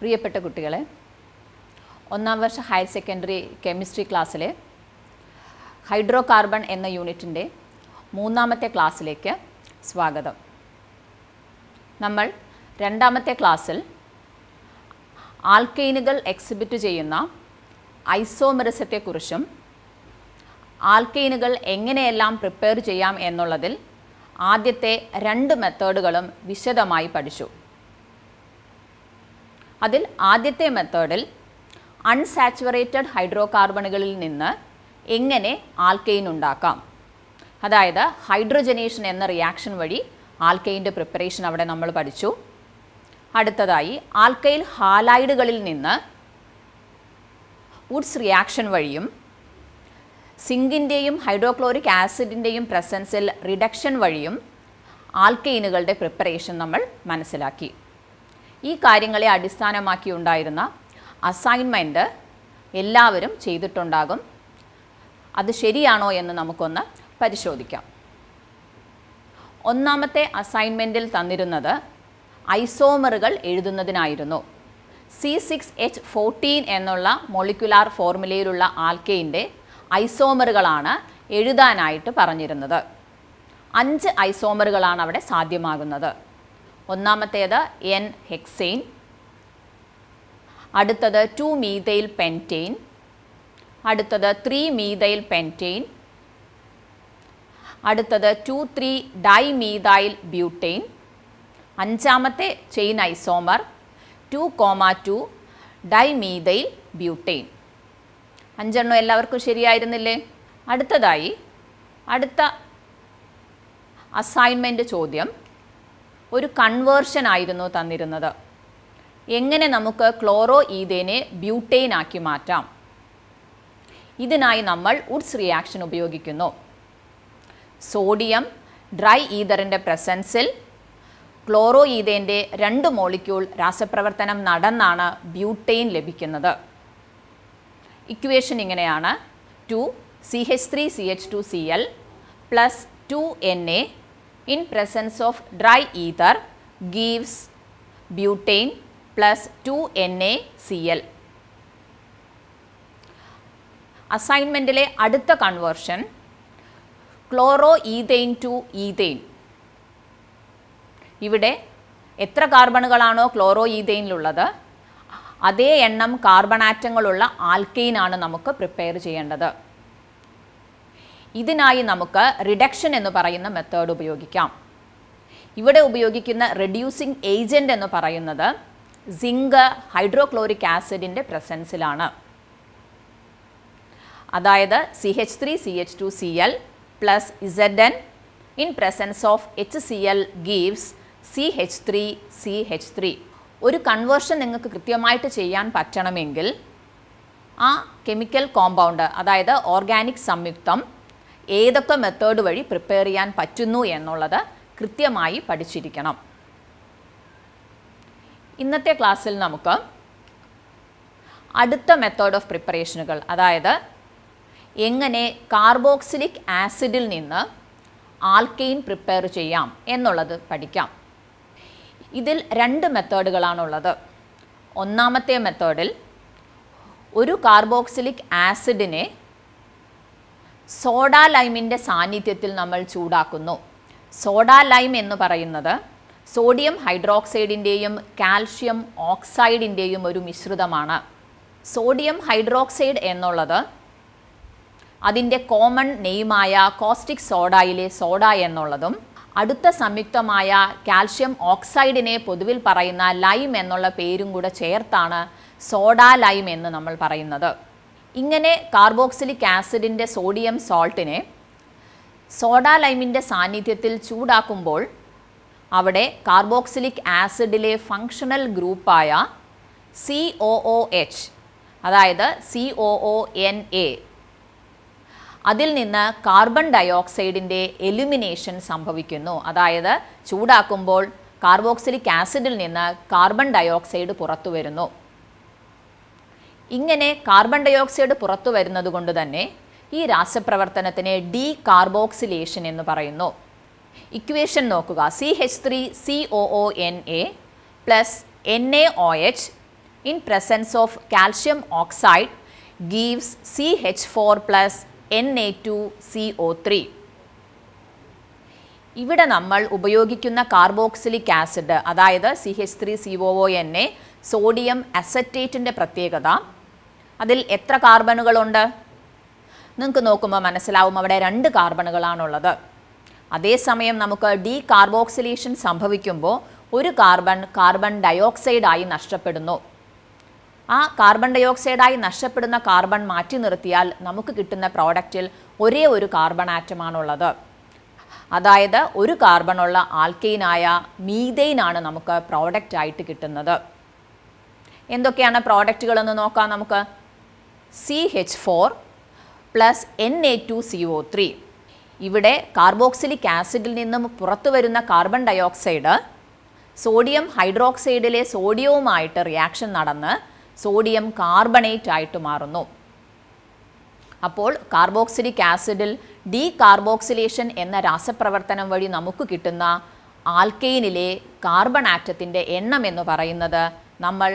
പ്രിയപ്പെട്ട കുട്ടികളെ ഒന്നാം വർഷ ഹയർ സെക്കൻഡറി കെമിസ്ട്രി ക്ലാസ്സിലെ ഹൈഡ്രോ കാർബൺ എന്ന യൂണിറ്റിൻ്റെ മൂന്നാമത്തെ ക്ലാസ്സിലേക്ക് സ്വാഗതം നമ്മൾ രണ്ടാമത്തെ ക്ലാസ്സിൽ ആൽക്കെയിനുകൾ എക്സിബിറ്റ് ചെയ്യുന്ന ഐസോമെറിസത്തെക്കുറിച്ചും ആൽക്കെയിനുകൾ എങ്ങനെയെല്ലാം പ്രിപ്പയർ ചെയ്യാം എന്നുള്ളതിൽ ആദ്യത്തെ രണ്ട് മെത്തേഡുകളും വിശദമായി പഠിച്ചു അതിൽ ആദ്യത്തെ മെത്തേഡിൽ അൺസാച്ചുറേറ്റഡ് ഹൈഡ്രോ കാർബണുകളിൽ നിന്ന് എങ്ങനെ ആൽക്കെയിൻ ഉണ്ടാക്കാം അതായത് ഹൈഡ്രോജനേഷൻ എന്ന റിയാക്ഷൻ വഴി ആൽക്കെയിൻ്റെ പ്രിപ്പറേഷൻ അവിടെ നമ്മൾ പഠിച്ചു അടുത്തതായി ആൽക്കൈൽ ഹാലൈഡുകളിൽ നിന്ന് വുഡ്സ് റിയാക്ഷൻ വഴിയും സിങ്കിൻ്റെയും ഹൈഡ്രോക്ലോറിക് ആസിഡിൻ്റെയും പ്രസൻസിൽ റിഡക്ഷൻ വഴിയും ആൽക്കെയിനുകളുടെ പ്രിപ്പറേഷൻ നമ്മൾ മനസ്സിലാക്കി ഈ കാര്യങ്ങളെ അടിസ്ഥാനമാക്കി ഉണ്ടായിരുന്ന അസൈൻമെൻ്റ് എല്ലാവരും ചെയ്തിട്ടുണ്ടാകും അത് ശരിയാണോ എന്ന് നമുക്കൊന്ന് പരിശോധിക്കാം ഒന്നാമത്തെ അസൈൻമെൻറ്റിൽ തന്നിരുന്നത് ഐസോമറുകൾ എഴുതുന്നതിനായിരുന്നു സി സിക്സ് എച്ച് ഫോർട്ടീൻ എന്നുള്ള മൊളിക്കുലാർ ഫോർമുലയിലുള്ള ആൽക്കെയിൻ്റെ ഐസോമറുകളാണ് എഴുതാനായിട്ട് പറഞ്ഞിരുന്നത് അഞ്ച് ഐസോമറുകളാണ് അവിടെ സാധ്യമാകുന്നത് ഒന്നാമത്തേത് എൻ ഹെക്സെയിൻ അടുത്തത് ടു മീതയിൽ പെൻറ്റെയിൻ അടുത്തത് ത്രീ മീതയിൽ പെൻറ്റെയിൻ അടുത്തത് ടു ത്രീ മീതായിൽ ബ്യൂട്ടെയിൻ അഞ്ചാമത്തെ chain isomer two comma two methyl butane അഞ്ചെണ്ണം എല്ലാവർക്കും ശരിയായിരുന്നില്ലേ അടുത്തതായി അടുത്ത അസൈൻമെൻറ്റ് ചോദ്യം ഒരു കൺവേർഷൻ ആയിരുന്നു തന്നിരുന്നത് എങ്ങനെ നമുക്ക് ക്ലോറോ ഈതേനെ ബ്യൂട്ടെയിൻ ആക്കി മാറ്റാം ഇതിനായി നമ്മൾ ഉഡ്സ് റിയാക്ഷൻ ഉപയോഗിക്കുന്നു സോഡിയം ഡ്രൈ ഈതറിൻ്റെ പ്രസൻസിൽ ക്ലോറോ ഈതേൻ്റെ രണ്ട് മോളിക്യൂൾ രാസപ്രവർത്തനം നടന്നാണ് ബ്യൂട്ടെയിൻ ലഭിക്കുന്നത് ഇക്വേഷൻ ഇങ്ങനെയാണ് two C H three C H two C L plus two N A in presence of dry ether gives butane plus 2NaCl. അസൈൻമെൻറ്റിലെ അടുത്ത conversion chloroethane to ethane ഇവിടെ എത്ര കാർബണുകളാണോ ക്ലോറോ ഈതെയിനിലുള്ളത് അതേ എണ്ണം കാർബൺ ആറ്റങ്ങളുള്ള ആൽക്കെയിനാണ് നമുക്ക് prepare ചെയ്യേണ്ടത് ഇതിനായി നമുക്ക് റിഡക്ഷൻ എന്ന് പറയുന്ന മെത്തേഡ് ഉപയോഗിക്കാം ഇവിടെ ഉപയോഗിക്കുന്ന റെഡ്യൂസിങ് ഏജൻറ്റ് എന്ന് പറയുന്നത് സിങ്ക് ഹൈഡ്രോക്ലോറിക് ആസിഡിൻ്റെ പ്രസൻസിലാണ് അതായത് C H three C H two C L plus Z N in presence of H C L gives C H three C H three ഒരു കൺവേർഷൻ നിങ്ങൾക്ക് കൃത്യമായിട്ട് ചെയ്യാൻ പറ്റണമെങ്കിൽ ആ കെമിക്കൽ കോമ്പൗണ്ട് അതായത് ഓർഗാനിക് സംയുക്തം ഏതൊക്കെ മെത്തേഡ് വഴി പ്രിപ്പയർ ചെയ്യാൻ പറ്റുന്നു എന്നുള്ളത് കൃത്യമായി പഠിച്ചിരിക്കണം ഇന്നത്തെ ക്ലാസ്സിൽ നമുക്ക് അടുത്ത മെത്തേഡ് ഓഫ് പ്രിപ്പറേഷനുകൾ അതായത് എങ്ങനെ കാർബോക്സിലിക് ആസിഡിൽ നിന്ന് ആൽക്കെയിൻ പ്രിപ്പയർ ചെയ്യാം എന്നുള്ളത് പഠിക്കാം ഇതിൽ രണ്ട് മെത്തേഡുകളാണുള്ളത് ഒന്നാമത്തെ മെത്തേഡിൽ ഒരു കാർബോക്സിലിക് ആസിഡിനെ സോഡാ ലൈമിൻ്റെ സാന്നിധ്യത്തിൽ നമ്മൾ ചൂടാക്കുന്നു സോഡാ ലൈം എന്ന് പറയുന്നത് സോഡിയം ഹൈഡ്രോക്സൈഡിൻ്റെയും കാൽഷ്യം ഓക്സൈഡിൻ്റെയും ഒരു മിശ്രിതമാണ് സോഡിയം ഹൈഡ്രോക്സൈഡ് എന്നുള്ളത് അതിൻ്റെ കോമൺ നെയ്മായ കോസ്റ്റിക് സോഡയിലെ സോഡ എന്നുള്ളതും അടുത്ത സംയുക്തമായ കാൽഷ്യം ഓക്സൈഡിനെ പൊതുവിൽ പറയുന്ന ലൈം എന്നുള്ള പേരും കൂടെ ചേർത്താണ് സോഡ ലൈം എന്ന് നമ്മൾ പറയുന്നത് ഇങ്ങനെ കാർബോക്സിലിക് ആസിഡിൻ്റെ സോഡിയം സോൾട്ടിനെ സോഡ ലൈമിൻ്റെ സാന്നിധ്യത്തിൽ ചൂടാക്കുമ്പോൾ അവിടെ കാർബോക്സിലിക് ആസിഡിലെ ഫങ്ഷണൽ ഗ്രൂപ്പായ സി ഒ ഒ എച്ച് അതായത് C O O N A അതിൽ നിന്ന് കാർബൺ ഡയോക്സൈഡിൻ്റെ എലിമിനേഷൻ സംഭവിക്കുന്നു അതായത് ചൂടാക്കുമ്പോൾ കാർബോക്സിലിക് ആസിഡിൽ നിന്ന് കാർബൺ ഡയോക്സൈഡ് പുറത്തു വരുന്നു ഇങ്ങനെ കാർബൺ ഡൈ ഓക്സൈഡ് പുറത്തു വരുന്നത് കൊണ്ട് തന്നെ ഈ രാസപ്രവർത്തനത്തിന് ഡി കാർബോക്സിലേഷൻ എന്ന് പറയുന്നു ഇക്വേഷൻ നോക്കുക C H three C O O N A plus N A O H in presence of calcium oxide gives C H four plus N A two C O three ഇവിടെ നമ്മൾ ഉപയോഗിക്കുന്ന carboxylic acid അതായത് C H three C O N A sodium അസറ്റേറ്റിൻ്റെ പ്രത്യേകത അതിൽ എത്ര കാർബണുകളുണ്ട് നിങ്ങൾക്ക് നോക്കുമ്പോൾ മനസ്സിലാവും അവിടെ രണ്ട് കാർബണുകളാണുള്ളത് അതേസമയം നമുക്ക് ഡീ കാർബോക്സിലേഷൻ സംഭവിക്കുമ്പോൾ ഒരു കാർബൺ കാർബൺ ഡയോക്സൈഡായി നഷ്ടപ്പെടുന്നു ആ കാർബൺ ഡയോക്സൈഡായി നഷ്ടപ്പെടുന്ന കാർബൺ മാറ്റി നിർത്തിയാൽ നമുക്ക് കിട്ടുന്ന പ്രോഡക്റ്റിൽ ഒരേ ഒരു കാർബൺ ആറ്റമാണുള്ളത് അതായത് ഒരു കാർബണുള്ള ആൽക്കെയിനായ മീതെയിനാണ് നമുക്ക് പ്രോഡക്റ്റ് ആയിട്ട് കിട്ടുന്നത് എന്തൊക്കെയാണ് പ്രോഡക്റ്റുകളെന്ന് നോക്കാം നമുക്ക് CH4 plus N A two C O three ഇവിടെ കാർബോക്സിലിക് ആസിഡിൽ നിന്നും പുറത്തു വരുന്ന കാർബൺ ഡയോക്സൈഡ് സോഡിയം ഹൈഡ്രോക്സൈഡിലെ സോഡിയവുമായിട്ട് റിയാക്ഷൻ നടന്ന് സോഡിയം കാർബണേറ്റ് ആയിട്ട് മാറുന്നു അപ്പോൾ കാർബോക്സിലിക് ആസിഡിൽ ഡീ കാർബോക്സിലേഷൻ എന്ന രാസപ്രവർത്തനം വഴി നമുക്ക് കിട്ടുന്ന ആൽക്കെയിനിലെ കാർബൺ ആറ്റത്തിൻ്റെ എണ്ണം എന്ന് പറയുന്നത് നമ്മൾ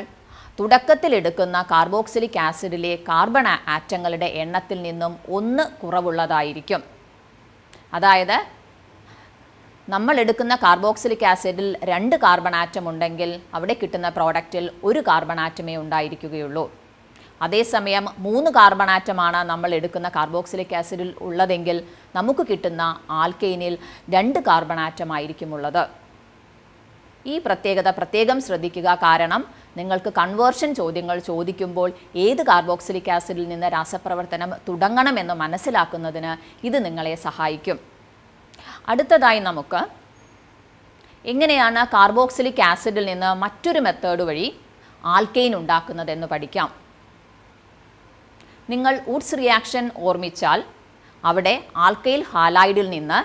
എടുക്കുന്ന കാർബോക്സിലിക് ആസിഡിലെ കാർബൺ ആറ്റങ്ങളുടെ എണ്ണത്തിൽ നിന്നും ഒന്ന് കുറവുള്ളതായിരിക്കും അതായത് നമ്മൾ എടുക്കുന്ന കാർബോക്സിലിക് ആസിഡിൽ രണ്ട് കാർബൺ ആറ്റം ഉണ്ടെങ്കിൽ അവിടെ കിട്ടുന്ന പ്രോഡക്റ്റിൽ ഒരു കാർബൺ ആറ്റമേ ഉണ്ടായിരിക്കുകയുള്ളൂ അതേസമയം മൂന്ന് കാർബൺ ആറ്റമാണ് നമ്മൾ എടുക്കുന്ന കാർബോക്സിലിക് ആസിഡിൽ ഉള്ളതെങ്കിൽ നമുക്ക് കിട്ടുന്ന ആൽക്കെയിനിൽ രണ്ട് കാർബൺ ആറ്റമായിരിക്കും ഉള്ളത് ഈ പ്രത്യേകത പ്രത്യേകം ശ്രദ്ധിക്കുക കാരണം നിങ്ങൾക്ക് കൺവേർഷൻ ചോദ്യങ്ങൾ ചോദിക്കുമ്പോൾ ഏത് കാർബോക്സിലിക് ആസിഡിൽ നിന്ന് രാസപ്രവർത്തനം തുടങ്ങണമെന്ന് മനസ്സിലാക്കുന്നതിന് ഇത് നിങ്ങളെ സഹായിക്കും അടുത്തതായി നമുക്ക് എങ്ങനെയാണ് കാർബോക്സിലിക് ആസിഡിൽ നിന്ന് മറ്റൊരു മെത്തേഡ് വഴി ആൽക്കെയിൻ ഉണ്ടാക്കുന്നതെന്ന് പഠിക്കാം നിങ്ങൾ ഊട്സ് റിയാക്ഷൻ ഓർമ്മിച്ചാൽ അവിടെ ആൽക്കൈൽ ഹാലൈഡിൽ നിന്ന്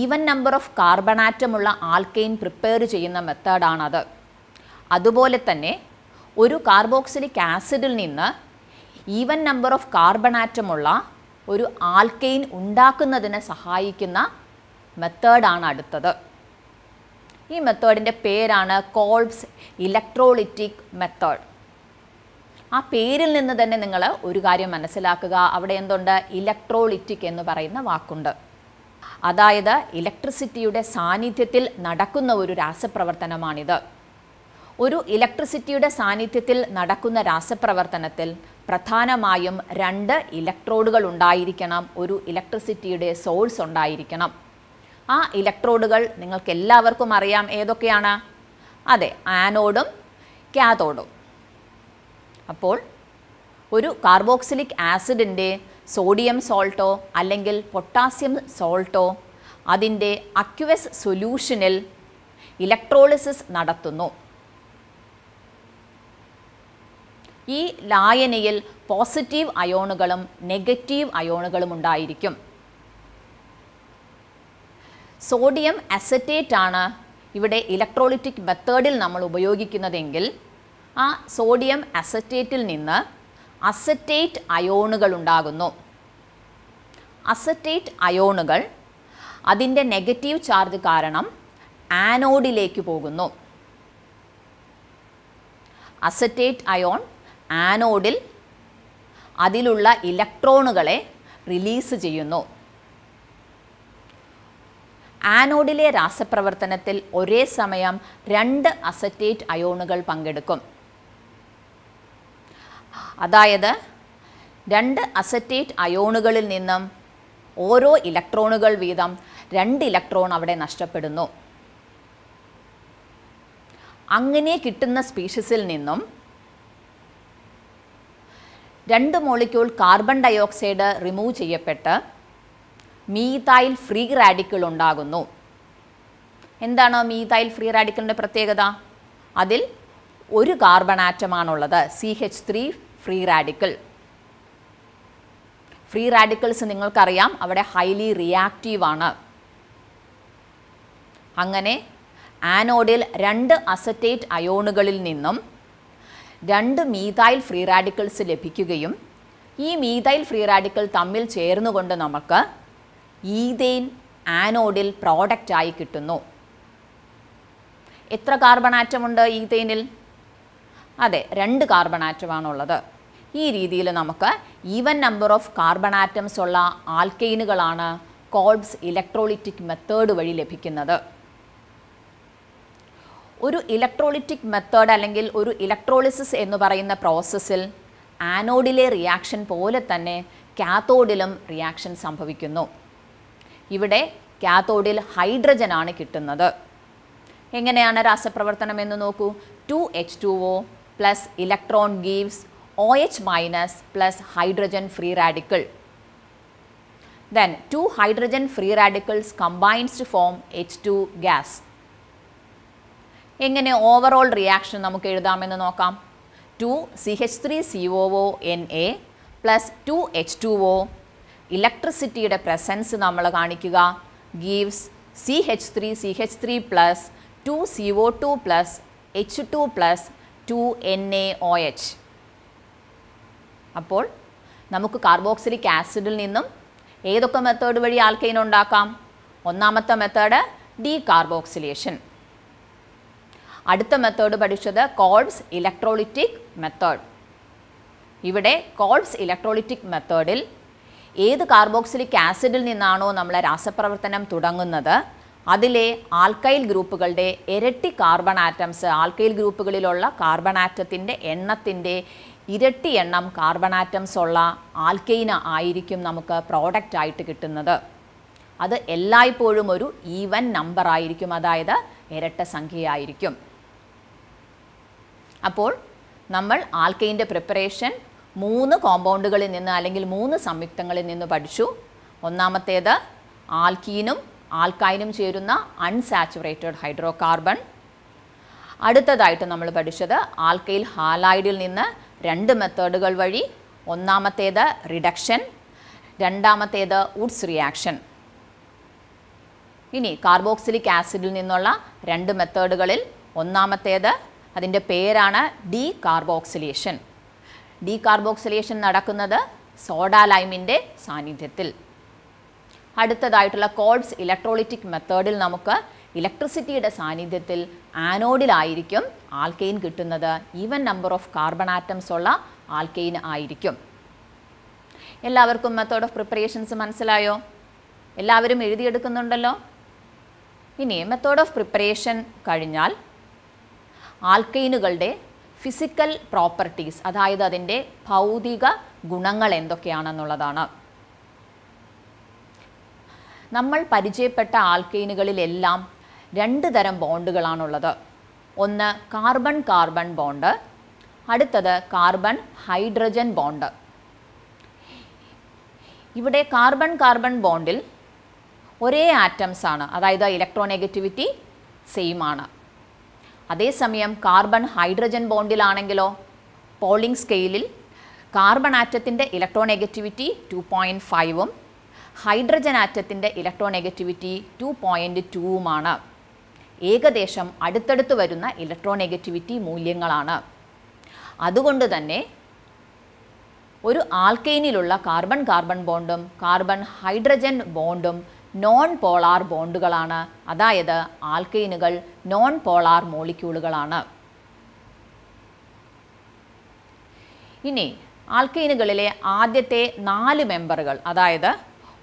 ഈവൻ നമ്പർ ഓഫ് കാർബൺ ആറ്റമുള്ള ആൽക്കെയിൻ പ്രിപ്പയർ ചെയ്യുന്ന മെത്തേഡാണത് അതുപോലെ തന്നെ ഒരു കാർബോക്സിലിക് ആസിഡിൽ നിന്ന് ഈവൻ നമ്പർ ഓഫ് കാർബൺ ആറ്റമുള്ള ഒരു ആൽക്കെയിൻ ഉണ്ടാക്കുന്നതിന് സഹായിക്കുന്ന മെത്തേഡാണ് അടുത്തത് ഈ മെത്തേഡിൻ്റെ പേരാണ് കോൾബ്സ് ഇലക്ട്രോളിറ്റിക് മെത്തേഡ് ആ പേരിൽ നിന്ന് തന്നെ നിങ്ങൾ ഒരു കാര്യം മനസ്സിലാക്കുക അവിടെ എന്തുണ്ട് ഇലക്ട്രോളിറ്റിക് എന്ന് പറയുന്ന വാക്കുണ്ട് അതായത് ഇലക്ട്രിസിറ്റിയുടെ സാന്നിധ്യത്തിൽ നടക്കുന്ന ഒരു രാസപ്രവർത്തനമാണിത് ഒരു ഇലക്ട്രിസിറ്റിയുടെ സാന്നിധ്യത്തിൽ നടക്കുന്ന രാസപ്രവർത്തനത്തിൽ പ്രധാനമായും രണ്ട് ഇലക്ട്രോഡുകൾ ഉണ്ടായിരിക്കണം ഒരു ഇലക്ട്രിസിറ്റിയുടെ സോഴ്സ് ഉണ്ടായിരിക്കണം ആ ഇലക്ട്രോഡുകൾ നിങ്ങൾക്ക് എല്ലാവർക്കും അറിയാം ഏതൊക്കെയാണ് അതെ ആനോഡും ക്യാതോഡും അപ്പോൾ ഒരു കാർബോക്സിലിക് ആസിഡിൻ്റെ സോഡിയം സോൾട്ടോ അല്ലെങ്കിൽ പൊട്ടാസ്യം സോൾട്ടോ അതിൻ്റെ അക്യുവസ് സൊല്യൂഷനിൽ ഇലക്ട്രോളിസിസ് നടത്തുന്നു ഈ ലായനിയിൽ പോസിറ്റീവ് അയോണുകളും നെഗറ്റീവ് അയോണുകളും ഉണ്ടായിരിക്കും സോഡിയം അസറ്റേറ്റ് ആണ് ഇവിടെ ഇലക്ട്രോളിറ്റിക് മെത്തേഡിൽ നമ്മൾ ഉപയോഗിക്കുന്നതെങ്കിൽ ആ സോഡിയം അസറ്റേറ്റിൽ നിന്ന് അസറ്റേറ്റ് അയോണുകൾ ഉണ്ടാകുന്നു അസറ്റേറ്റ് അയോണുകൾ അതിൻ്റെ നെഗറ്റീവ് ചാർജ് കാരണം ആനോഡിലേക്ക് പോകുന്നു അസറ്റേറ്റ് അയോൺ ആനോഡിൽ അതിലുള്ള ഇലക്ട്രോണുകളെ റിലീസ് ചെയ്യുന്നു ആനോഡിലെ രാസപ്രവർത്തനത്തിൽ ഒരേ സമയം രണ്ട് അസറ്റേറ്റ് അയോണുകൾ പങ്കെടുക്കും അതായത് രണ്ട് അസറ്റേറ്റ് അയോണുകളിൽ നിന്നും ഓരോ ഇലക്ട്രോണുകൾ വീതം രണ്ട് ഇലക്ട്രോൺ അവിടെ നഷ്ടപ്പെടുന്നു അങ്ങനെ കിട്ടുന്ന സ്പീഷീസിൽ നിന്നും രണ്ട് മോളിക്യൂൾ കാർബൺ ഡയോക്സൈഡ് റിമൂവ് ചെയ്യപ്പെട്ട് മീതായിൽ ഫ്രീ റാഡിക്കൽ ഉണ്ടാകുന്നു എന്താണ് മീതായിൽ ഫ്രീ റാഡിക്കലിൻ്റെ പ്രത്യേകത അതിൽ ഒരു കാർബൺ ആറ്റമാണുള്ളത് C H three free radical free radicals നിങ്ങൾക്കറിയാം അവിടെ ഹൈലി റിയാക്റ്റീവ് ആണ് അങ്ങനെ ആനോഡിൽ രണ്ട് അസറ്റേറ്റ് അയോണുകളിൽ നിന്നും രണ്ട് മീതായിൽ ഫ്രീ റാഡിക്കൽസ് ലഭിക്കുകയും ഈ മീതായിൽ ഫ്രീ റാഡിക്കൽ തമ്മിൽ ചേർന്നുകൊണ്ട് നമുക്ക് ഈതെയിൻ ആനോഡിൽ പ്രോഡക്റ്റായി കിട്ടുന്നു എത്ര കാർബൺ ഉണ്ട് ഈതെയിനിൽ അതെ രണ്ട് കാർബൺ ആറ്റമാണുള്ളത് ഈ രീതിയിൽ നമുക്ക് even number of carbon atoms ഉള്ള ആൽക്കെയിനുകളാണ് കോൾബ്സ് ഇലക്ട്രോളിറ്റിക് മെത്തേഡ് വഴി ലഭിക്കുന്നത് ഒരു ഇലക്ട്രോളിറ്റിക് മെത്തേഡ് അല്ലെങ്കിൽ ഒരു ഇലക്ട്രോളിസിസ് എന്ന് പറയുന്ന പ്രോസസ്സിൽ ആനോഡിലെ റിയാക്ഷൻ പോലെ തന്നെ കാത്തോഡിലും റിയാക്ഷൻ സംഭവിക്കുന്നു ഇവിടെ കാത്തോഡിൽ ഹൈഡ്രജനാണ് കിട്ടുന്നത് എങ്ങനെയാണ് രാസപ്രവർത്തനം എന്ന് നോക്കൂ two H two O plus electron gives O OH minus plus hydrogen free radical. Then two hydrogen free radicals combines form H two gas എങ്ങനെ ഓവറോൾ റിയാക്ഷൻ നമുക്ക് എഴുതാമെന്ന് നോക്കാം two C H three C O O N A plus two H two O ഇലക്ട്രിസിറ്റിയുടെ presence നമ്മൾ കാണിക്കുക gives C H three C H three plus two C O two plus H two plus two N A O H അപ്പോൾ നമുക്ക് carboxylic ആസിഡിൽ നിന്നും ഏതൊക്കെ method വഴി alkane ഉണ്ടാക്കാം ഒന്നാമത്തെ മെത്തേഡ് ഡി കാർബോക്സിലേഷൻ അടുത്ത മെത്തേഡ് പഠിച്ചത് കോൾബ്സ് ഇലക്ട്രോളിറ്റിക് മെത്തേഡ് ഇവിടെ കോൾബ്സ് ഇലക്ട്രോളിറ്റിക് മെത്തേഡിൽ ഏത് കാർബോക്സിലിക് ആസിഡിൽ നിന്നാണോ നമ്മളെ രാസപ്രവർത്തനം തുടങ്ങുന്നത് അതിലെ ആൽക്കൈൽ ഗ്രൂപ്പുകളുടെ ഇരട്ടി കാർബൺ ആറ്റംസ് ആൽക്കൈൽ ഗ്രൂപ്പുകളിലുള്ള കാർബൺ ആറ്റത്തിൻ്റെ എണ്ണത്തിൻ്റെ ഇരട്ടി എണ്ണം കാർബൺ ആറ്റംസ് ഉള്ള ആൽക്കെയിന ആയിരിക്കും നമുക്ക് പ്രോഡക്റ്റ് ആയിട്ട് കിട്ടുന്നത് അത് എല്ലായ്പ്പോഴും ഒരു ഈവൻ നമ്പർ ആയിരിക്കും അതായത് ഇരട്ട സംഖ്യയായിരിക്കും അപ്പോൾ നമ്മൾ ആൽക്കെയിൻ്റെ പ്രിപ്പറേഷൻ മൂന്ന് കോമ്പൗണ്ടുകളിൽ നിന്ന് അല്ലെങ്കിൽ മൂന്ന് സംയുക്തങ്ങളിൽ നിന്ന് പഠിച്ചു ഒന്നാമത്തേത് ആൽക്കീനും ആൽക്കൈനും ചേരുന്ന അൺസാച്ചുറേറ്റഡ് ഹൈഡ്രോ കാർബൺ അടുത്തതായിട്ട് നമ്മൾ പഠിച്ചത് ആൽക്കയിൽ ഹാലൈഡിൽ നിന്ന് രണ്ട് മെത്തേഡുകൾ വഴി ഒന്നാമത്തേത് റിഡക്ഷൻ രണ്ടാമത്തേത് ഉഡ്സ് റിയാക്ഷൻ ഇനി കാർബോക്സിലിക് ആസിഡിൽ നിന്നുള്ള രണ്ട് മെത്തേഡുകളിൽ ഒന്നാമത്തേത് അതിൻ്റെ പേരാണ് ഡി കാർബോക്സിലേഷൻ ഡി കാർബോക്സിലേഷൻ നടക്കുന്നത് സോഡ സാന്നിധ്യത്തിൽ അടുത്തതായിട്ടുള്ള കോൾസ് ഇലക്ട്രോളിറ്റിക് മെത്തേഡിൽ നമുക്ക് ഇലക്ട്രിസിറ്റിയുടെ സാന്നിധ്യത്തിൽ ആനോഡിലായിരിക്കും ആൽക്കെയിൻ കിട്ടുന്നത് even number of carbon atoms ഉള്ള ആൽക്കെയിൻ ആയിരിക്കും എല്ലാവർക്കും മെത്തേഡ് ഓഫ് പ്രിപ്പറേഷൻസ് മനസ്സിലായോ എല്ലാവരും എഴുതിയെടുക്കുന്നുണ്ടല്ലോ ഇനി മെത്തേഡ് ഓഫ് പ്രിപ്പറേഷൻ കഴിഞ്ഞാൽ ആൽക്കെയിനുകളുടെ ഫിസിക്കൽ പ്രോപ്പർട്ടീസ് അതായത് അതിൻ്റെ ഭൗതിക ഗുണങ്ങൾ എന്തൊക്കെയാണെന്നുള്ളതാണ് നമ്മൾ പരിചയപ്പെട്ട ആൽക്കെയിനുകളിലെല്ലാം രണ്ട് തരം ബോണ്ടുകളാണുള്ളത് ഒന്ന് കാർബൺ കാർബൺ ബോണ്ട് അടുത്തത് കാർബൺ ഹൈഡ്രജൻ ബോണ്ട് ഇവിടെ കാർബൺ കാർബൺ ബോണ്ടിൽ ഒരേ ആറ്റംസ് ആണ് അതായത് ഇലക്ട്രോനെഗറ്റിവിറ്റി സെയിം ആണ് അതേസമയം കാർബൺ ഹൈഡ്രജൻ ബോണ്ടിലാണെങ്കിലോ പോളിംഗ് സ്കെയിലിൽ കാർബൺ ആറ്റത്തിൻ്റെ ഇലക്ട്രോനെഗറ്റിവിറ്റി ടു പോയിൻറ്റ് ഫൈവും ഹൈഡ്രജൻ ആറ്റത്തിൻ്റെ ഇലക്ട്രോനെഗറ്റിവിറ്റി ടു പോയിൻറ്റ് ടൂവുമാണ് ഏകദേശം അടുത്തടുത്ത് വരുന്ന ഇലക്ട്രോനെഗറ്റിവിറ്റി മൂല്യങ്ങളാണ് അതുകൊണ്ട് തന്നെ ഒരു ആൽക്കെയിനിലുള്ള കാർബൺ കാർബൺ ബോണ്ടും കാർബൺ ഹൈഡ്രജൻ ബോണ്ടും നോൺ പോളാർ ബോണ്ടുകളാണ് അതായത് ആൽക്കെയിനുകൾ നോൺ പോളാർ മോളിക്യൂളുകളാണ് ഇനി ആൽക്കെയിനുകളിലെ ആദ്യത്തെ നാല് മെമ്പറുകൾ അതായത്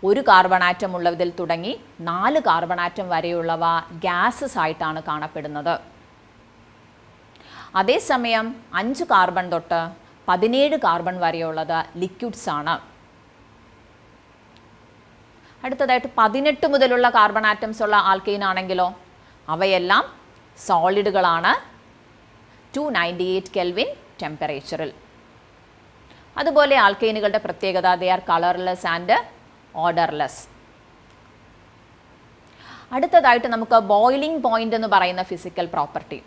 ഒരു കാർബൺ ആറ്റം ഉള്ളതിൽ തുടങ്ങി നാല് കാർബൺ ആറ്റം വരെയുള്ളവ ഗ്യാസസ് ആയിട്ടാണ് കാണപ്പെടുന്നത് അതേസമയം അഞ്ച് കാർബൺ തൊട്ട് പതിനേഴ് കാർബൺ വരെയുള്ളത് ലിക്വിഡ്സ് ആണ് അടുത്തതായിട്ട് പതിനെട്ട് മുതലുള്ള കാർബൺ ആറ്റംസ് ഉള്ള ആൽക്കെയിൻ ആണെങ്കിലോ അവയെല്ലാം സോളിഡുകളാണ് ടു നയൻറ്റി എയ്റ്റ് കെൽവിൻ ടെമ്പറേച്ചറിൽ അതുപോലെ ആൽക്കെയിനുകളുടെ പ്രത്യേകത they are colourless and odourless അടുത്തതായിട്ട് നമുക്ക് ബോയിലിംഗ് പോയിന്റ് എന്ന് പറയുന്ന ഫിസിക്കൽ പ്രോപ്പർട്ടി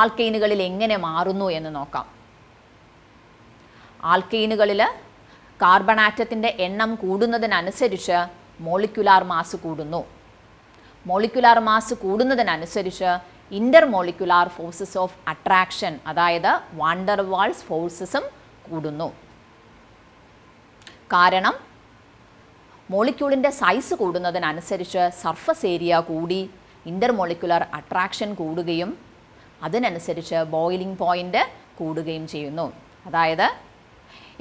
ആൽക്കെയിനുകളിൽ എങ്ങനെ മാറുന്നു എന്ന് നോക്കാം ആൽക്കെയിനുകളിൽ കാർബൺ ആറ്റത്തിൻ്റെ എണ്ണം കൂടുന്നതിനനുസരിച്ച് മോളിക്കുലാർ മാസ് കൂടുന്നു മോളിക്കുലാർ മാസ് കൂടുന്നതിനനുസരിച്ച് intermolecular forces of attraction അതായത് വാണ്ടർവാൾസ് ഫോഴ്സസും കൂടുന്നു കാരണം മോളിക്യൂളിൻ്റെ സൈസ് കൂടുന്നതിനനുസരിച്ച് സർഫസ് ഏരിയ കൂടി ഇൻ്റർമോളിക്കുലർ അട്രാക്ഷൻ കൂടുകയും അതിനനുസരിച്ച് ബോയിലിംഗ് പോയിൻ്റ് കൂടുകയും ചെയ്യുന്നു അതായത്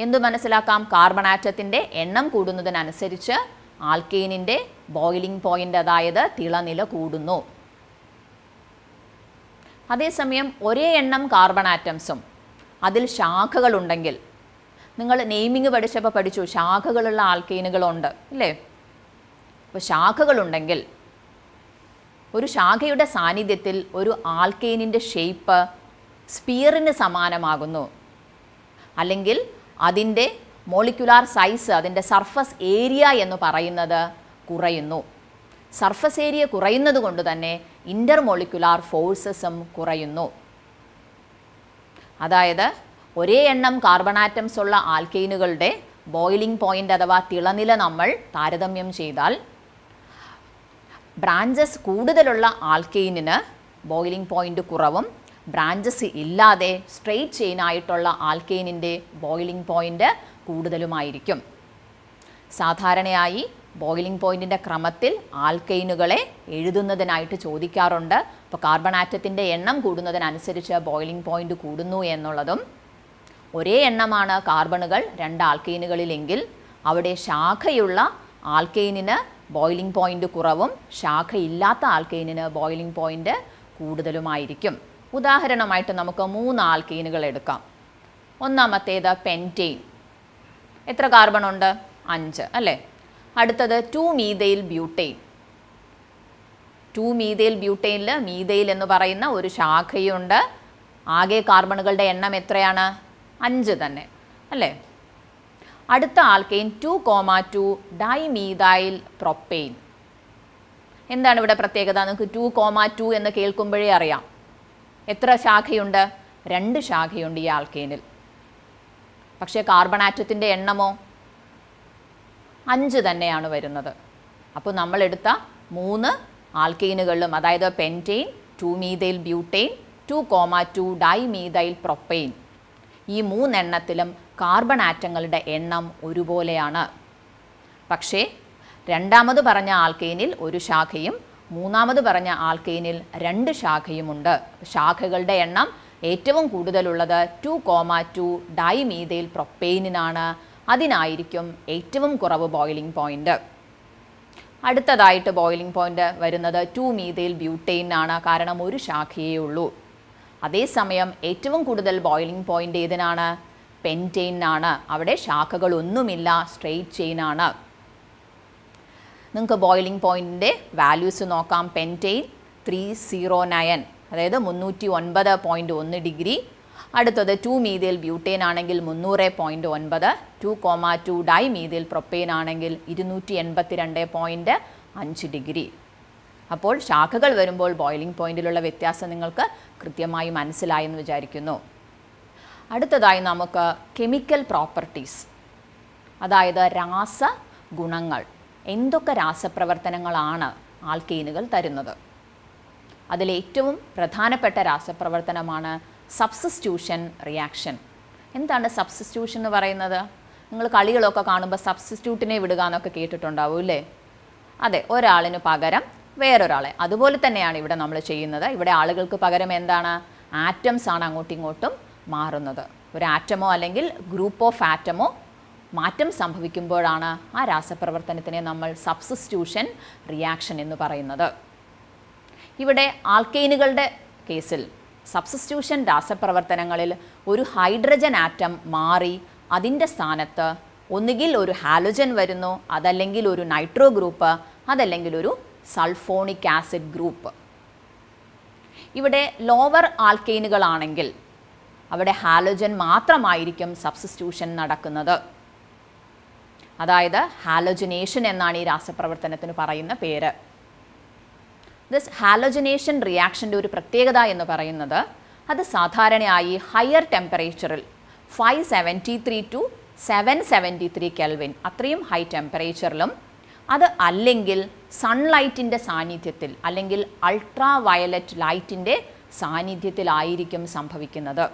എന്തു മനസ്സിലാക്കാം കാർബൺ ആറ്റത്തിൻ്റെ എണ്ണം കൂടുന്നതിനനുസരിച്ച് ആൽക്കെയിനിൻ്റെ ബോയിലിംഗ് പോയിൻ്റ് അതായത് തിളനില കൂടുന്നു അതേസമയം ഒരേ എണ്ണം കാർബൺ ആറ്റംസും അതിൽ ശാഖകളുണ്ടെങ്കിൽ നിങ്ങൾ നെയ്മിങ് പഠിച്ചപ്പോൾ പഠിച്ചു ശാഖകളുള്ള ആൽക്കൈനുകളുണ്ട് അല്ലേ അപ്പോൾ ശാഖകളുണ്ടെങ്കിൽ ഒരു ശാഖയുടെ സാന്നിധ്യത്തിൽ ഒരു ആൽക്കൈനിൻ്റെ ഷേപ്പ് സ്പിയറിന് സമാനമാകുന്നു അല്ലെങ്കിൽ അതിൻ്റെ മോളിക്കുലാർ സൈസ് അതിൻ്റെ സർഫസ് ഏരിയ എന്ന് പറയുന്നത് കുറയുന്നു സർഫസ് ഏരിയ കുറയുന്നത് കൊണ്ട് തന്നെ ഇൻ്റർമോളിക്കുലാർ ഫോഴ്സസും കുറയുന്നു അതായത് ഒരേ എണ്ണം കാർബൺ ആറ്റംസ് ഉള്ള ആൽക്കെയിനുകളുടെ ബോയിലിംഗ് പോയിന്റ് അഥവാ തിളനില നമ്മൾ താരതമ്യം ചെയ്താൽ ബ്രാഞ്ചസ് കൂടുതലുള്ള ആൽക്കെയിനിന് ബോയിലിംഗ് പോയിന്റ് കുറവും ബ്രാഞ്ചസ് ഇല്ലാതെ സ്ട്രെയിറ്റ് ചെയിനായിട്ടുള്ള ആൽക്കെയിനിൻ്റെ ബോയിലിംഗ് പോയിന്റ് കൂടുതലുമായിരിക്കും സാധാരണയായി ബോയിലിംഗ് പോയിൻറ്റിൻ്റെ ക്രമത്തിൽ ആൽക്കെയിനുകളെ എഴുതുന്നതിനായിട്ട് ചോദിക്കാറുണ്ട് അപ്പോൾ കാർബൺ ആറ്റത്തിൻ്റെ എണ്ണം കൂടുന്നതിനനുസരിച്ച് ബോയിലിംഗ് പോയിന്റ് കൂടുന്നു എന്നുള്ളതും ഒരേ എണ്ണമാണ് കാർബണുകൾ രണ്ട് ആൽക്കെയിനുകളിലെങ്കിൽ അവിടെ ശാഖയുള്ള ആൽക്കെയിനിന് ബോയിലിംഗ് പോയിൻ്റ് കുറവും ശാഖയില്ലാത്ത ആൽക്കെയിനിന് ബോയിലിംഗ് പോയിൻ്റ് കൂടുതലുമായിരിക്കും ഉദാഹരണമായിട്ട് നമുക്ക് മൂന്ന് ആൽക്കെയിനുകൾ എടുക്കാം ഒന്നാമത്തേത് പെൻറ്റെയിൻ എത്ര കാർബൺ ഉണ്ട് അഞ്ച് അല്ലേ അടുത്തത് two methyl butane two methyl ബ്യൂട്ടെയിനിൽ മീതയിൽ എന്ന് പറയുന്ന ഒരു ശാഖയുണ്ട് ആകെ കാർബണുകളുടെ എണ്ണം എത്രയാണ് അഞ്ച് തന്നെ അല്ലേ അടുത്ത alkane two comma two dimethyl propane എന്താണ് ഇവിടെ പ്രത്യേകത നിങ്ങൾക്ക് ടു കോമ ടു എന്ന് കേൾക്കുമ്പോഴേ അറിയാം എത്ര ശാഖയുണ്ട് രണ്ട് ശാഖയുണ്ട് ഈ ആൽക്കെയിനിൽ പക്ഷേ കാർബൺ ആറ്റത്തിൻ്റെ എണ്ണമോ അഞ്ച് തന്നെയാണ് വരുന്നത് അപ്പോൾ നമ്മളെടുത്ത മൂന്ന് ആൽക്കെയിനുകളിലും അതായത് pentane two methyl butane two comma two dimethyl propane ഈ മൂന്നെണ്ണത്തിലും കാർബൺ ആറ്റങ്ങളുടെ എണ്ണം ഒരുപോലെയാണ് പക്ഷേ രണ്ടാമത് പറഞ്ഞ ആൽക്കെയിനിൽ ഒരു ശാഖയും മൂന്നാമത് പറഞ്ഞ ആൽക്കെയിനിൽ രണ്ട് ശാഖയുമുണ്ട് ശാഖകളുടെ എണ്ണം ഏറ്റവും കൂടുതലുള്ളത് ടു കോമ ടു ഡൈമീതയിൽ പ്രൊപ്പെയിനിനാണ് അതിനായിരിക്കും ഏറ്റവും കുറവ് ബോയിലിംഗ് പോയിൻ്റ് അടുത്തതായിട്ട് ബോയിലിംഗ് പോയിൻ്റ് വരുന്നത് ടു മീതയിൽ ബ്യൂട്ടെയിനാണ് കാരണം ഒരു ശാഖയേ ഉള്ളൂ അതേസമയം ഏറ്റവും കൂടുതൽ ബോയിലിംഗ് പോയിൻ്റ് ഏതിനാണ് പെൻറ്റെയിനാണ് അവിടെ ശാഖകളൊന്നുമില്ല സ്ട്രെയിറ്റ് ചെയിനാണ് നിങ്ങൾക്ക് ബോയിലിംഗ് പോയിൻറ്റിൻ്റെ വാല്യൂസ് നോക്കാം പെൻറ്റെയിൻ ത്രീ സീറോ നയൻ അതായത് മുന്നൂറ്റി ഒൻപത് പോയിൻറ്റ് ഒന്ന് ഡിഗ്രി അടുത്തത് ടു മീതിയിൽ ബ്യൂട്ടെയിൻ ആണെങ്കിൽ മുന്നൂറ് പോയിൻറ്റ് ഒൻപത് two comma two dimethyl propane ആണെങ്കിൽ ഇരുന്നൂറ്റി എൺപത്തി രണ്ട് പോയിൻറ്റ് അഞ്ച് ഡിഗ്രി അപ്പോൾ ശാഖകൾ വരുമ്പോൾ ബോയിലിംഗ് പോയിൻറ്റിലുള്ള വ്യത്യാസം നിങ്ങൾക്ക് കൃത്യമായി മനസ്സിലായെന്ന് വിചാരിക്കുന്നു അടുത്തതായി നമുക്ക് കെമിക്കൽ പ്രോപ്പർട്ടീസ് അതായത് രാസ ഗുണങ്ങൾ എന്തൊക്കെ രാസപ്രവർത്തനങ്ങളാണ് ആൽക്കെയിനുകൾ തരുന്നത് അതിലേറ്റവും പ്രധാനപ്പെട്ട രാസപ്രവർത്തനമാണ് സബ്സ്റ്റിറ്റ്യൂഷൻ റിയാക്ഷൻ എന്താണ് സബ്സ്റ്റിറ്റ്യൂഷൻ എന്ന് പറയുന്നത് നിങ്ങൾ കളികളൊക്കെ കാണുമ്പോൾ സബ്സ്റ്റിറ്റ്യൂട്ടിനെ വിടുക എന്നൊക്കെ കേട്ടിട്ടുണ്ടാവും അല്ലേ അതെ ഒരാളിന് പകരം വേറൊരാളെ അതുപോലെ തന്നെയാണ് ഇവിടെ നമ്മൾ ചെയ്യുന്നത് ഇവിടെ ആളുകൾക്ക് പകരം എന്താണ് ആറ്റംസ് ആണ് അങ്ങോട്ടും ഇങ്ങോട്ടും മാറുന്നത് ഒരു ആറ്റമോ അല്ലെങ്കിൽ ഗ്രൂപ്പ് ഓഫ് ആറ്റമോ മാറ്റം സംഭവിക്കുമ്പോഴാണ് ആ രാസപ്രവർത്തനത്തിനെ നമ്മൾ സബ്സ്റ്റിറ്റ്യൂഷൻ റിയാക്ഷൻ എന്ന് പറയുന്നത് ഇവിടെ ആൽക്കെയിനുകളുടെ കേസിൽ സബ്സ്റ്റിറ്റ്യൂഷൻ രാസപ്രവർത്തനങ്ങളിൽ ഒരു ഹൈഡ്രജൻ ആറ്റം മാറി അതിൻ്റെ സ്ഥാനത്ത് ഒന്നുകിൽ ഒരു ഹാലോജൻ വരുന്നു അതല്ലെങ്കിൽ ഒരു നൈട്രോ ഗ്രൂപ്പ് അതല്ലെങ്കിൽ ഒരു സൾഫോണിക് ആസിഡ് ഗ്രൂപ്പ് ഇവിടെ ലോവർ ആൽക്കെയിനുകളാണെങ്കിൽ അവിടെ ഹാലോജൻ മാത്രമായിരിക്കും സബ്സ്റ്റിറ്റ്യൂഷൻ നടക്കുന്നത് അതായത് ഹാലോജനേഷൻ എന്നാണ് ഈ രാസപ്രവർത്തനത്തിന് പറയുന്ന പേര് ദിസ് ഹാലോജനേഷൻ റിയാക്ഷൻ്റെ ഒരു പ്രത്യേകത എന്ന് പറയുന്നത് അത് സാധാരണയായി ഹയർ ടെമ്പറേച്ചറിൽ five seventy three to seven seventy three kelvin അത്രയും ഹൈ ടെമ്പറേച്ചറിലും അത് അല്ലെങ്കിൽ സൺലൈറ്റിൻ്റെ സാന്നിധ്യത്തിൽ അല്ലെങ്കിൽ അൾട്രാ വയലറ്റ് ലൈറ്റിൻ്റെ സാന്നിധ്യത്തിലായിരിക്കും സംഭവിക്കുന്നത്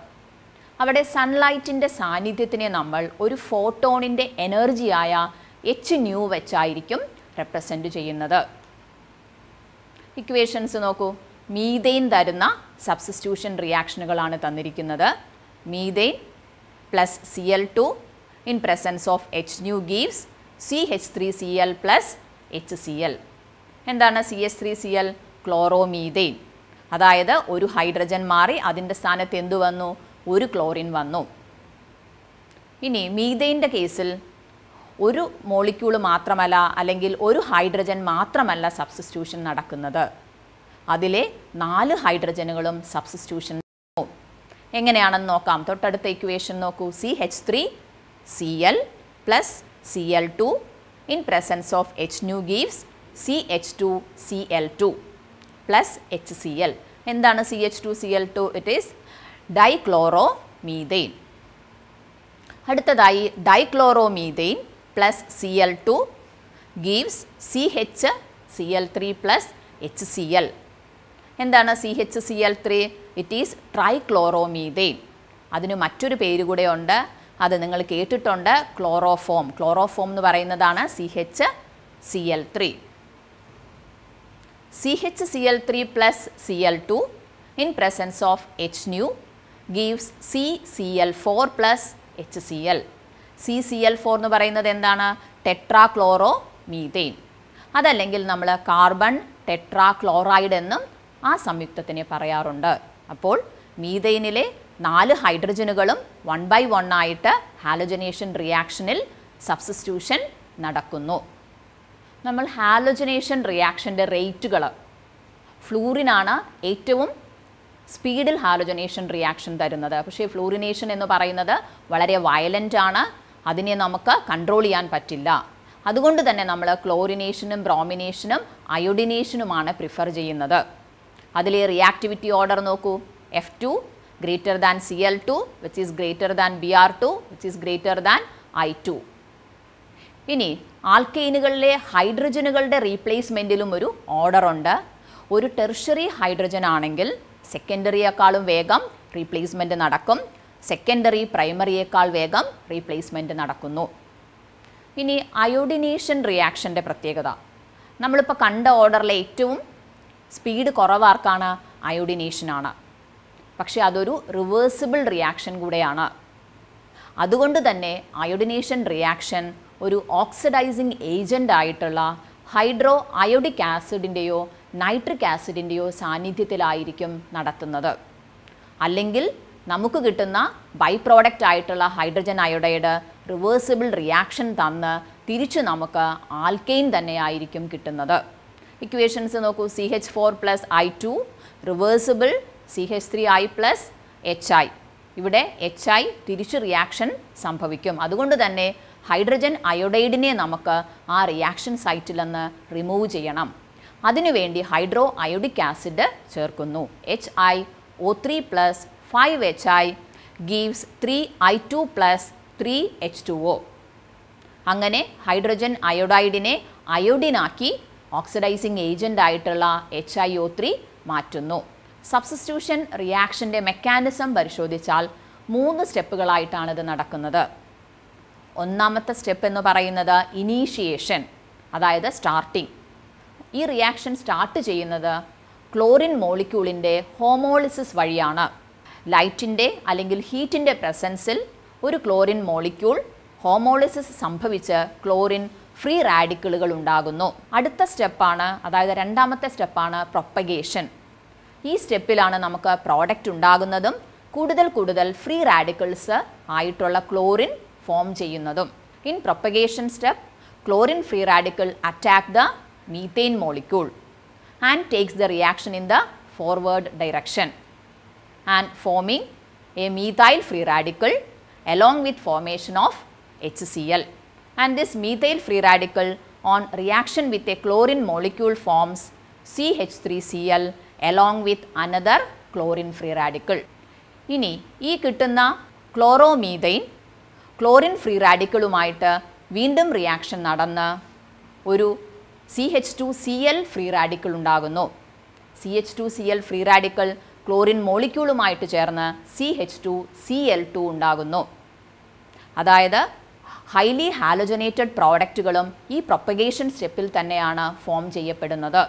അവിടെ സൺലൈറ്റിൻ്റെ സാന്നിധ്യത്തിനെ നമ്മൾ ഒരു ഫോട്ടോണിൻ്റെ എനർജിയായ എച്ച് ന്യൂ വെച്ചായിരിക്കും റെപ്രസെൻ്റ് ചെയ്യുന്നത് ഇക്വേഷൻസ് നോക്കൂ മീതെയിൻ തരുന്ന സബ്സ്റ്റിറ്റ്യൂഷൻ റിയാക്ഷനുകളാണ് തന്നിരിക്കുന്നത് methane plus C L two in presence of H nu gives C H three C L plus H C L എന്താണ് C H three C L chloromethane അതായത് ഒരു hydrogen മാറി അതിൻ്റെ സ്ഥാനത്ത് എന്തു വന്നു ഒരു ക്ലോറിൻ വന്നു ഇനി മീതെയിൻ്റെ കേസിൽ ഒരു മോളിക്യൂൾ മാത്രമല്ല അല്ലെങ്കിൽ ഒരു ഹൈഡ്രജൻ മാത്രമല്ല സബ്സ്റ്റിറ്റ്യൂഷൻ നടക്കുന്നത് അതിലെ നാല് ഹൈഡ്രജനുകളും സബ്സ്റ്റിറ്റ്യൂഷൻ എങ്ങനെയാണെന്ന് നോക്കാം തൊട്ടടുത്ത ഇക്വേഷൻ നോക്കൂ C H three C L plus Cl2 in presence of H nu gives CH2 Cl2 plus HCl. എന്താണ് C H two C L two it is dichloromethane അടുത്തതായി dichloromethane plus C L two gives C H C L three plus H C L എന്താണ് C H C L three it is trichloromethane അതിന് മറ്റൊരു പേര് കൂടെ ഉണ്ട് അത് നിങ്ങൾ കേട്ടിട്ടുണ്ട് ക്ലോറോഫോം ക്ലോറോഫോം എന്ന് പറയുന്നതാണ് C H C L three C H C L three plus C L two in presence of H nu gives C C L four plus H C L C C L four എന്ന് പറയുന്നത് എന്താണ് tetra chloro methane അതല്ലെങ്കിൽ നമ്മൾ carbon tetra chloride എന്നും ആ സംയുക്തത്തിനെ പറയാറുണ്ട് അപ്പോൾ മീതെയിനിലെ നാല് ഹൈഡ്രജനുകളും വൺ ബൈ വൺ ആയിട്ട് ഹാലോജനേഷൻ റിയാക്ഷനിൽ സബ്സ്റ്റിറ്റ്യൂഷൻ നടക്കുന്നു നമ്മൾ ഹാലോജനേഷൻ റിയാക്ഷൻ്റെ റേറ്റുകൾ ഫ്ലൂറിനാണ് ഏറ്റവും സ്പീഡിൽ ഹാലോജനേഷൻ റിയാക്ഷൻ തരുന്നത് പക്ഷേ ഫ്ലൂറിനേഷൻ എന്ന് പറയുന്നത് വളരെ വയലൻ്റാണ് ആണ് അതിനെ നമുക്ക് കൺട്രോൾ ചെയ്യാൻ പറ്റില്ല അതുകൊണ്ട് തന്നെ നമ്മൾ ക്ലോറിനേഷനും ബ്രോമിനേഷനും അയോഡിനേഷനുമാണ് പ്രിഫർ ചെയ്യുന്നത് അതിലെ റിയാക്ടിവിറ്റി ഓർഡർ നോക്കൂ F two greater than Cl2 which is greater than Br2 which is greater than I2. ഇനി ആൽക്കെയിനുകളിലെ ഹൈഡ്രജനുകളുടെ റീപ്ലേസ്മെൻറ്റിലും ഒരു ഓർഡർ ഉണ്ട് ഒരു ടെർഷറി ഹൈഡ്രജൻ ആണെങ്കിൽ സെക്കൻഡറിയേക്കാളും വേഗം റീപ്ലേസ്മെൻറ്റ് നടക്കും സെക്കൻഡറി പ്രൈമറിയേക്കാൾ വേഗം റീപ്ലേസ്മെൻറ്റ് നടക്കുന്നു ഇനി അയോഡിനേഷൻ റിയാക്ഷൻ്റെ പ്രത്യേകത നമ്മളിപ്പോൾ കണ്ട ഓർഡറിലെ ഏറ്റവും സ്പീഡ് കുറവാർക്കാണ് അയോഡിനേഷനാണ് പക്ഷേ അതൊരു റിവേഴ്സിബിൾ റിയാക്ഷൻ കൂടെയാണ് അതുകൊണ്ട് തന്നെ അയോഡിനേഷൻ റിയാക്ഷൻ ഒരു ഓക്സിഡൈസിങ് ഏജൻ്റ് ആയിട്ടുള്ള ഹൈഡ്രോ അയോഡിക് ആസിഡിൻ്റെയോ നൈട്രിക് ആസിഡിൻ്റെയോ സാന്നിധ്യത്തിലായിരിക്കും നടത്തുന്നത് അല്ലെങ്കിൽ നമുക്ക് കിട്ടുന്ന ബൈ പ്രോഡക്റ്റ് ആയിട്ടുള്ള ഹൈഡ്രജൻ അയോഡൈഡ് റിവേഴ്സിബിൾ റിയാക്ഷൻ തന്ന് തിരിച്ച് നമുക്ക് ആൽക്കെയിൻ തന്നെയായിരിക്കും കിട്ടുന്നത് ഇക്വേഷൻസ് നോക്കൂ C H four plus I two reversible C H three I plus H I ഇവിടെ എച്ച് ഐ തിരിച്ച് റിയാക്ഷൻ സംഭവിക്കും അതുകൊണ്ട് തന്നെ ഹൈഡ്രജൻ അയോഡൈഡിനെ നമുക്ക് ആ റിയാക്ഷൻ സൈറ്റിൽ നിന്ന് റിമൂവ് ചെയ്യണം അതിനുവേണ്ടി ഹൈഡ്രോ അയോഡിക് ആസിഡ് ചേർക്കുന്നു H I O three plus five H I gives three I two plus three H two O അങ്ങനെ ഹൈഡ്രജൻ അയോഡൈഡിനെ അയോഡിനാക്കി ഓക്സിഡൈസിങ് ഏജൻ്റ് ആയിട്ടുള്ള എച്ച് ഐ ഒ ത്രീ മാറ്റുന്നു സബ്സ്റ്റിറ്റ്യൂഷൻ റിയാക്ഷൻ്റെ മെക്കാനിസം പരിശോധിച്ചാൽ മൂന്ന് സ്റ്റെപ്പുകളായിട്ടാണ് ഇത് നടക്കുന്നത് ഒന്നാമത്തെ സ്റ്റെപ്പ് എന്ന് പറയുന്നത് ഇനീഷിയേഷൻ അതായത് സ്റ്റാർട്ടിംഗ് ഈ റിയാക്ഷൻ സ്റ്റാർട്ട് ചെയ്യുന്നത് ക്ലോറിൻ മോളിക്യൂളിൻ്റെ ഹോമോളിസിസ് വഴിയാണ് ലൈറ്റിൻ്റെ അല്ലെങ്കിൽ ഹീറ്റിൻ്റെ പ്രസൻസിൽ ഒരു ക്ലോറിൻ മോളിക്യൂൾ ഹോമോളിസിസ് സംഭവിച്ച് ക്ലോറിൻ ഫ്രീ റാഡിക്കിളുകൾ ഉണ്ടാകുന്നു അടുത്ത സ്റ്റെപ്പാണ് അതായത് രണ്ടാമത്തെ സ്റ്റെപ്പാണ് propagation this step we have product undaagunnathum kududal kududal free radicals aayittulla chlorine form cheyyunnathum in propagation step chlorine free radical attack the methane molecule and takes the reaction in the forward direction and forming a methyl free radical along with formation of HCl and this methyl free radical on reaction with a chlorine molecule forms CH3Cl along with another chlorine free radical ഇനി ഈ കിട്ടുന്ന ക്ലോറോമീതൈൻ chlorine free റാഡിക്കിളുമായിട്ട് വീണ്ടും reaction നടന്ന് ഒരു C H two C L free radical ഉണ്ടാകുന്നു C H two C L free radical chlorine മോളിക്യൂളുമായിട്ട് ചേർന്ന് C H two C L two ഉണ്ടാകുന്നു അതായത് ഹൈലി ഹാലോജനേറ്റഡ് പ്രോഡക്റ്റുകളും ഈ പ്രൊപ്പഗേഷൻ സ്റ്റെപ്പിൽ തന്നെയാണ് ഫോം ചെയ്യപ്പെടുന്നത്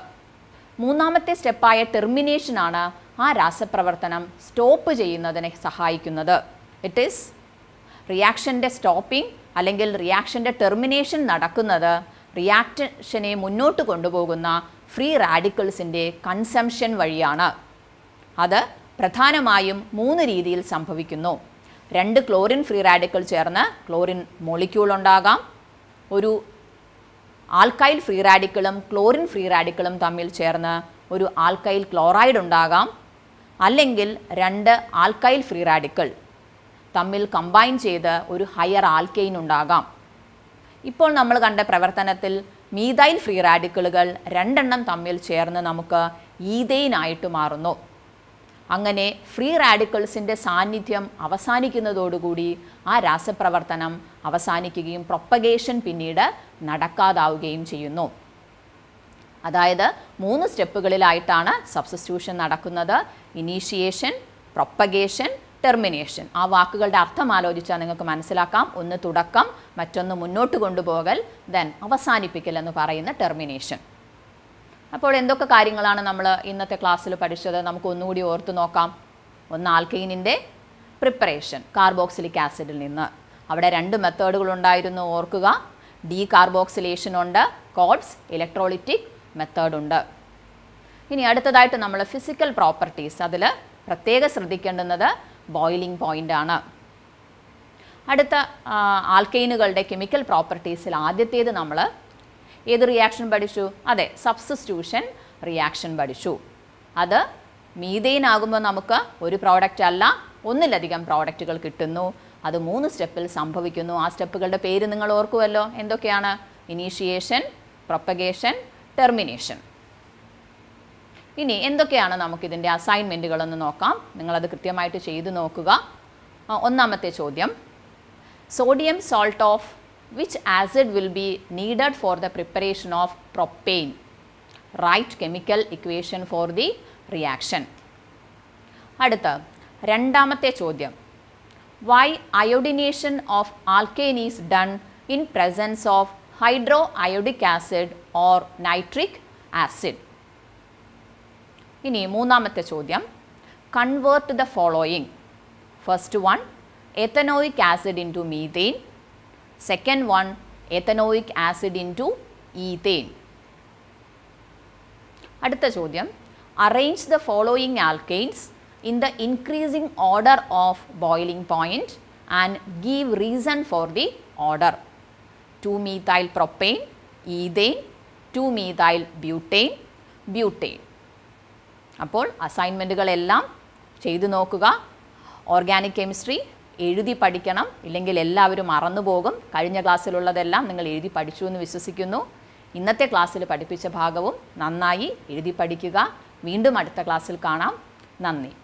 മൂന്നാമത്തെ സ്റ്റെപ്പായ ടെർമിനേഷനാണ് ആ രാസപ്രവർത്തനം സ്റ്റോപ്പ് ചെയ്യുന്നതിനെ സഹായിക്കുന്നത് ഇറ്റ് ഈസ് റിയാക്ഷൻ്റെ സ്റ്റോപ്പിംഗ് അല്ലെങ്കിൽ റിയാക്ഷൻ്റെ ടെർമിനേഷൻ നടക്കുന്നത് റിയാക്ഷനെ മുന്നോട്ട് കൊണ്ടുപോകുന്ന ഫ്രീ റാഡിക്കൽസിൻ്റെ കൺസംഷൻ വഴിയാണ് അത് പ്രധാനമായും മൂന്ന് രീതിയിൽ സംഭവിക്കുന്നു രണ്ട് ക്ലോറിൻ ഫ്രീ റാഡിക്കൽ ചേർന്ന് ക്ലോറിൻ മോളിക്യൂൾ ഉണ്ടാകാം ഒരു ആൽക്കൈൽ ഫ്രീ റാഡിക്കളും ക്ലോറിൻ ഫ്രീ റാഡിക്കളും തമ്മിൽ ചേർന്ന് ഒരു ആൽക്കൈൽ ക്ലോറൈഡ് ഉണ്ടാകാം അല്ലെങ്കിൽ രണ്ട് ആൽക്കൈൽ ഫ്രീ റാഡിക്കൾ തമ്മിൽ കമ്പൈൻ ചെയ്ത് ഒരു ഹയർ ആൽക്കെയിൻ ഉണ്ടാകാം ഇപ്പോൾ നമ്മൾ കണ്ട പ്രവർത്തനത്തിൽ മീതൈൽ ഫ്രീ റാഡിക്കിളുകൾ രണ്ടെണ്ണം തമ്മിൽ ചേർന്ന് നമുക്ക് ഈതെയിനായിട്ട് മാറുന്നു അങ്ങനെ ഫ്രീ റാഡിക്കൽസിൻ്റെ സാന്നിധ്യം അവസാനിക്കുന്നതോടുകൂടി ആ രാസപ്രവർത്തനം അവസാനിക്കുകയും പ്രൊപ്പഗേഷൻ പിന്നീട് നടക്കാതാവുകയും ചെയ്യുന്നു അതായത് മൂന്ന് സ്റ്റെപ്പുകളിലായിട്ടാണ് സബ്സ്റ്റിറ്റ്യൂഷൻ നടക്കുന്നത് ഇനീഷിയേഷൻ പ്രൊപ്പഗേഷൻ ടെർമിനേഷൻ ആ വാക്കുകളുടെ അർത്ഥം ആലോചിച്ചാൽ നിങ്ങൾക്ക് മനസ്സിലാക്കാം ഒന്ന് തുടക്കം മറ്റൊന്ന് മുന്നോട്ട് കൊണ്ടുപോകൽ ദെൻ അവസാനിപ്പിക്കൽ എന്ന് പറയുന്ന ടെർമിനേഷൻ അപ്പോൾ എന്തൊക്കെ കാര്യങ്ങളാണ് നമ്മൾ ഇന്നത്തെ ക്ലാസ്സിൽ പഠിച്ചത് നമുക്ക് ഒന്നുകൂടി ഓർത്ത് നോക്കാം ഒന്ന് ആൽക്കൈനിൻ്റെ പ്രിപ്പറേഷൻ കാർബോക്സിലിക് ആസിഡിൽ നിന്ന് അവിടെ രണ്ട് മെത്തേഡുകൾ ഉണ്ടായിരുന്നു ഓർക്കുക ഡീ കാർബോക്സിലേഷൻ ഉണ്ട് കോഡ്സ് ഇലക്ട്രോളിറ്റിക് മെത്തേഡ് ഉണ്ട് ഇനി അടുത്തതായിട്ട് നമ്മൾ ഫിസിക്കൽ പ്രോപ്പർട്ടീസ് അതിൽ പ്രത്യേകം ശ്രദ്ധിക്കേണ്ടുന്നത് ബോയിലിംഗ് പോയിൻ്റ് ആണ് അടുത്ത ആൽക്കൈനുകളുടെ കെമിക്കൽ പ്രോപ്പർട്ടീസിൽ ആദ്യത്തേത് നമ്മൾ ഏത് റിയാക്ഷൻ പഠിച്ചു അതെ സബ്സ്റ്റിറ്റ്യൂഷൻ റിയാക്ഷൻ പഠിച്ചു അത് മീതെയിൻ ആകുമ്പോൾ നമുക്ക് ഒരു പ്രോഡക്റ്റ് അല്ല ഒന്നിലധികം പ്രോഡക്റ്റുകൾ കിട്ടുന്നു അത് മൂന്ന് സ്റ്റെപ്പിൽ സംഭവിക്കുന്നു ആ സ്റ്റെപ്പുകളുടെ പേര് നിങ്ങൾ ഓർക്കുമല്ലോ എന്തൊക്കെയാണ് ഇനീഷിയേഷൻ പ്രൊപ്പഗേഷൻ ടെർമിനേഷൻ ഇനി എന്തൊക്കെയാണ് നമുക്കിതിൻ്റെ അസൈൻമെൻറ്റുകളൊന്ന് നോക്കാം നിങ്ങളത് കൃത്യമായിട്ട് ചെയ്തു നോക്കുക ഒന്നാമത്തെ ചോദ്യം sodium salt of which acid will be needed for the preparation of propane right chemical equation for the reaction adutha randamathe chodyam why iodination of alkane is done in presence of hydroiodic acid or nitric acid ini moonamathe chodyam convert the following first one ethanoic acid into methane second one ethanoic acid into ethane. Adutta sodium. arrange the following alkanes in the increasing order of boiling point and give reason for the order. 2-methyl propane, ethane, 2-methyl butane, butane. Appol assignment gal ellam, organic chemistry എഴുതി പഠിക്കണം ഇല്ലെങ്കിൽ എല്ലാവരും മറന്നു പോകും കഴിഞ്ഞ ക്ലാസ്സിലുള്ളതെല്ലാം നിങ്ങൾ എഴുതി പഠിച്ചു എന്ന് വിശ്വസിക്കുന്നു ഇന്നത്തെ ക്ലാസ്സിൽ പഠിപ്പിച്ച ഭാഗവും നന്നായി എഴുതി പഠിക്കുക വീണ്ടും അടുത്ത ക്ലാസ്സിൽ കാണാം നന്ദി